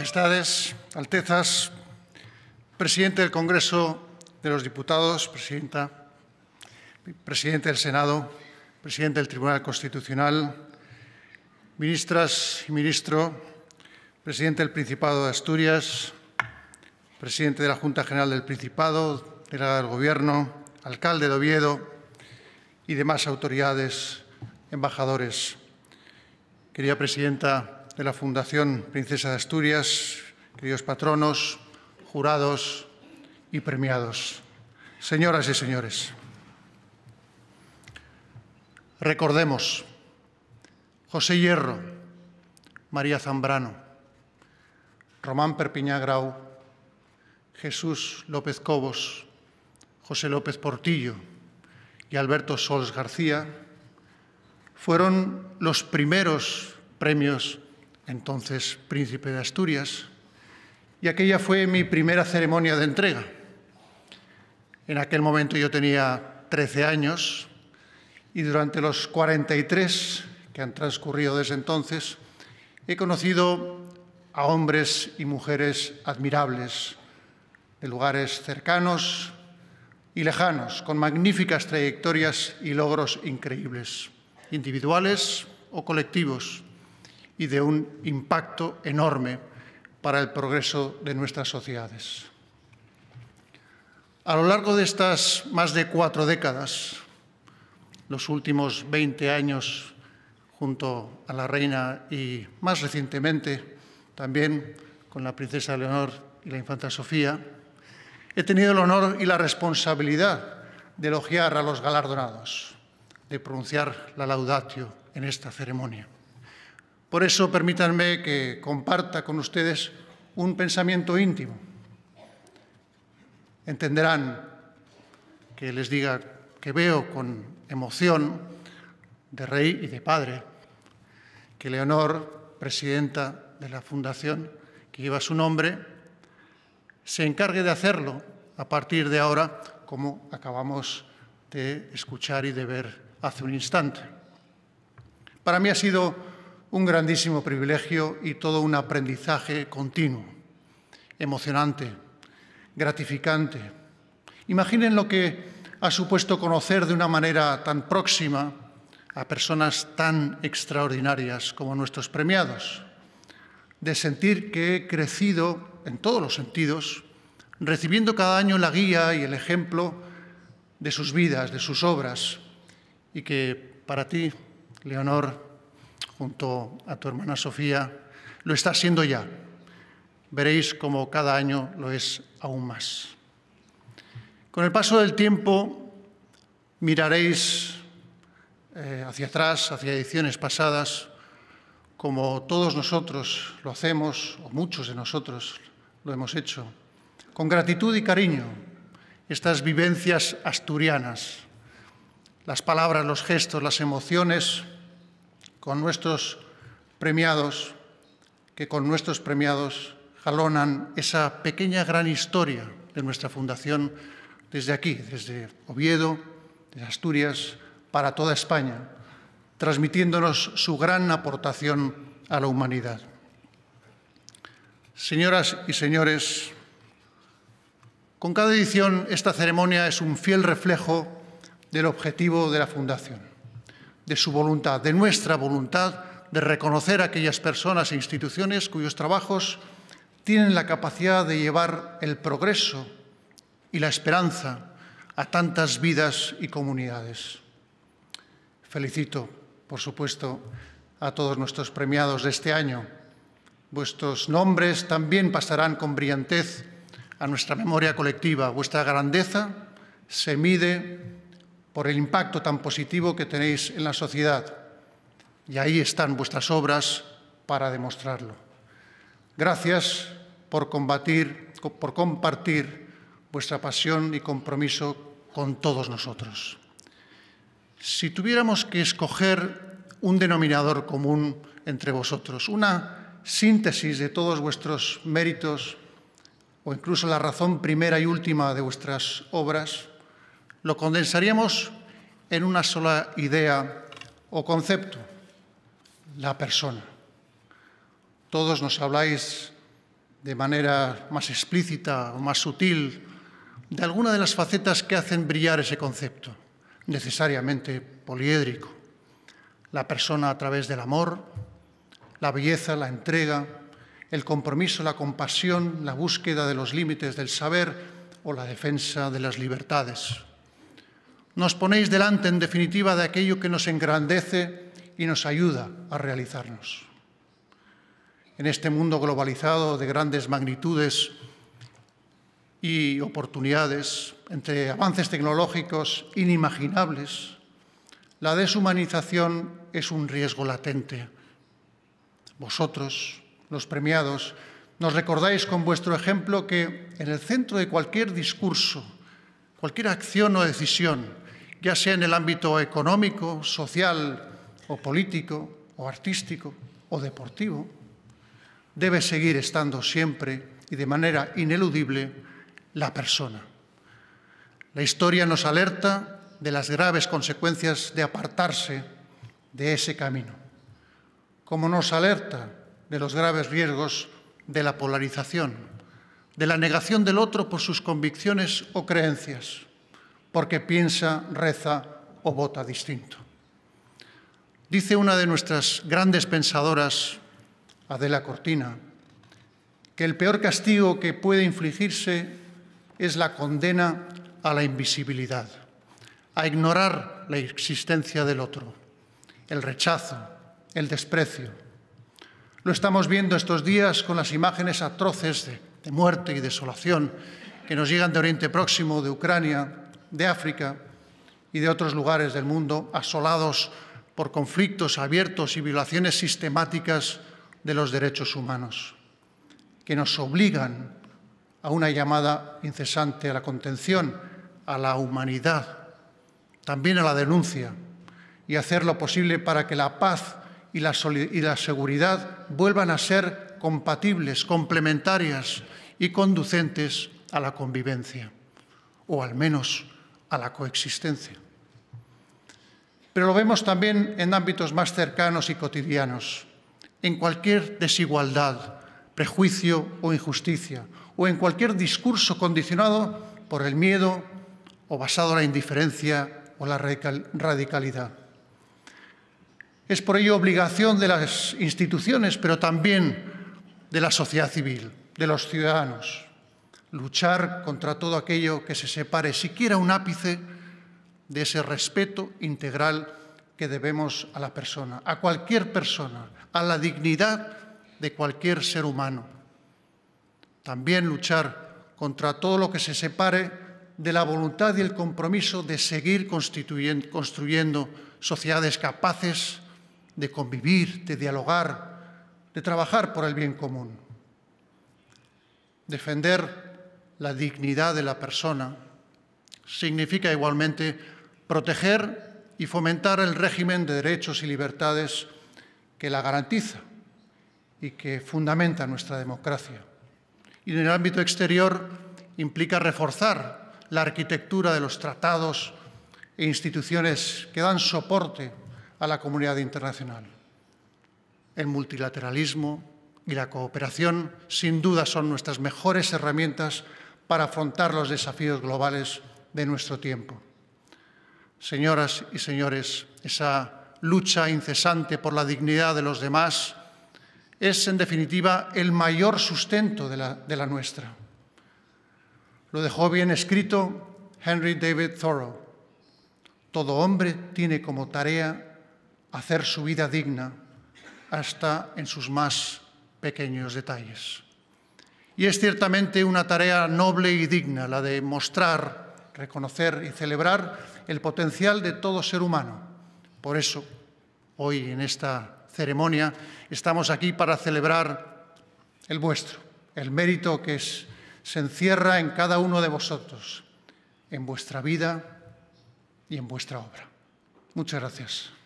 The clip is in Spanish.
Majestades, Altezas, Presidente del Congreso de los Diputados, Presidenta, Presidente del Senado, Presidente del Tribunal Constitucional, Ministras y Ministro, Presidente del Principado de Asturias, Presidente de la Junta General del Principado, del Gobierno, Alcalde de Oviedo y demás autoridades, embajadores. Querida Presidenta, de la Fundación Princesa de Asturias, queridos patronos, jurados y premiados, señoras y señores. Recordemos José Hierro, María Zambrano, Román Perpiñá Grau, Jesús López Cobos, José López Portillo y Alberto Sols García fueron los primeros premios entonces príncipe de Asturias, y aquella fue mi primera ceremonia de entrega. En aquel momento yo tenía 13 años y durante los 43 que han transcurrido desde entonces he conocido a hombres y mujeres admirables de lugares cercanos y lejanos, con magníficas trayectorias y logros increíbles, individuales o colectivos y de un impacto enorme para el progreso de nuestras sociedades. A lo largo de estas más de cuatro décadas, los últimos 20 años junto a la reina y más recientemente también con la princesa Leonor y la infanta Sofía, he tenido el honor y la responsabilidad de elogiar a los galardonados, de pronunciar la laudatio en esta ceremonia. Por eso permítanme que comparta con ustedes un pensamiento íntimo. Entenderán que les diga que veo con emoción de rey y de padre que Leonor, presidenta de la fundación que lleva su nombre, se encargue de hacerlo a partir de ahora, como acabamos de escuchar y de ver hace un instante. Para mí ha sido un grandísimo privilegio y todo un aprendizaje continuo, emocionante, gratificante. Imaginen lo que ha supuesto conocer de una manera tan próxima a personas tan extraordinarias como nuestros premiados, de sentir que he crecido en todos los sentidos, recibiendo cada año la guía y el ejemplo de sus vidas, de sus obras, y que para ti, Leonor, junto a tu hermana Sofía, lo está siendo ya. Veréis como cada año lo es aún más. Con el paso del tiempo miraréis eh, hacia atrás, hacia ediciones pasadas, como todos nosotros lo hacemos, o muchos de nosotros lo hemos hecho, con gratitud y cariño estas vivencias asturianas, las palabras, los gestos, las emociones con nuestros premiados, que con nuestros premiados jalonan esa pequeña gran historia de nuestra fundación desde aquí, desde Oviedo, desde Asturias, para toda España, transmitiéndonos su gran aportación a la humanidad. Señoras y señores, con cada edición esta ceremonia es un fiel reflejo del objetivo de la Fundación de su voluntad, de nuestra voluntad de reconocer a aquellas personas e instituciones cuyos trabajos tienen la capacidad de llevar el progreso y la esperanza a tantas vidas y comunidades. Felicito, por supuesto, a todos nuestros premiados de este año. Vuestros nombres también pasarán con brillantez a nuestra memoria colectiva. Vuestra grandeza se mide por el impacto tan positivo que tenéis en la sociedad. Y ahí están vuestras obras para demostrarlo. Gracias por combatir, por compartir vuestra pasión y compromiso con todos nosotros. Si tuviéramos que escoger un denominador común entre vosotros, una síntesis de todos vuestros méritos o incluso la razón primera y última de vuestras obras, lo condensaríamos en una sola idea o concepto, la persona. Todos nos habláis de manera más explícita o más sutil de alguna de las facetas que hacen brillar ese concepto, necesariamente poliédrico. La persona a través del amor, la belleza, la entrega, el compromiso, la compasión, la búsqueda de los límites del saber o la defensa de las libertades. Nos ponéis delante, en definitiva, de aquello que nos engrandece y nos ayuda a realizarnos. En este mundo globalizado de grandes magnitudes y oportunidades, entre avances tecnológicos inimaginables, la deshumanización es un riesgo latente. Vosotros, los premiados, nos recordáis con vuestro ejemplo que en el centro de cualquier discurso, cualquier acción o decisión, ya sea en el ámbito económico, social o político o artístico o deportivo, debe seguir estando siempre y de manera ineludible la persona. La historia nos alerta de las graves consecuencias de apartarse de ese camino, como nos alerta de los graves riesgos de la polarización, de la negación del otro por sus convicciones o creencias, porque piensa, reza o vota distinto. Dice una de nuestras grandes pensadoras, Adela Cortina, que el peor castigo que puede infligirse es la condena a la invisibilidad, a ignorar la existencia del otro, el rechazo, el desprecio. Lo estamos viendo estos días con las imágenes atroces de, muerte y desolación que nos llegan de Oriente Próximo, de Ucrania, de África y de otros lugares del mundo asolados por conflictos abiertos y violaciones sistemáticas de los derechos humanos, que nos obligan a una llamada incesante a la contención, a la humanidad, también a la denuncia, y hacer lo posible para que la paz y la, seguridad vuelvan a ser compatibles, complementarias y conducentes a la convivencia, o al menos a la coexistencia. Pero lo vemos también en ámbitos más cercanos y cotidianos, en cualquier desigualdad, prejuicio o injusticia, o en cualquier discurso condicionado por el miedo o basado en la indiferencia o la radicalidad. Es por ello obligación de las instituciones, pero también de la sociedad civil, de los ciudadanos, luchar contra todo aquello que se separe siquiera un ápice de ese respeto integral que debemos a la persona, a cualquier persona, a la dignidad de cualquier ser humano. También luchar contra todo lo que se separe de la voluntad y el compromiso de seguir construyendo sociedades capaces de convivir, de dialogar, de trabajar por el bien común. Defender la dignidad de la persona. Significa igualmente proteger y fomentar el régimen de derechos y libertades que la garantiza y que fundamenta nuestra democracia. Y en el ámbito exterior implica reforzar la arquitectura de los tratados e instituciones que dan soporte a la comunidad internacional. El multilateralismo y la cooperación sin duda son nuestras mejores herramientas para afrontar los desafíos globales de nuestro tiempo. Señoras y señores, esa lucha incesante por la dignidad de los demás es, en definitiva, el mayor sustento de la, nuestra. Lo dejó bien escrito Henry David Thoreau. Todo hombre tiene como tarea hacer su vida digna hasta en sus más pequeños detalles. Y es ciertamente una tarea noble y digna la de mostrar, reconocer y celebrar el potencial de todo ser humano. Por eso, hoy en esta ceremonia, estamos aquí para celebrar el vuestro, el mérito que se encierra en cada uno de vosotros, en vuestra vida y en vuestra obra. Muchas gracias.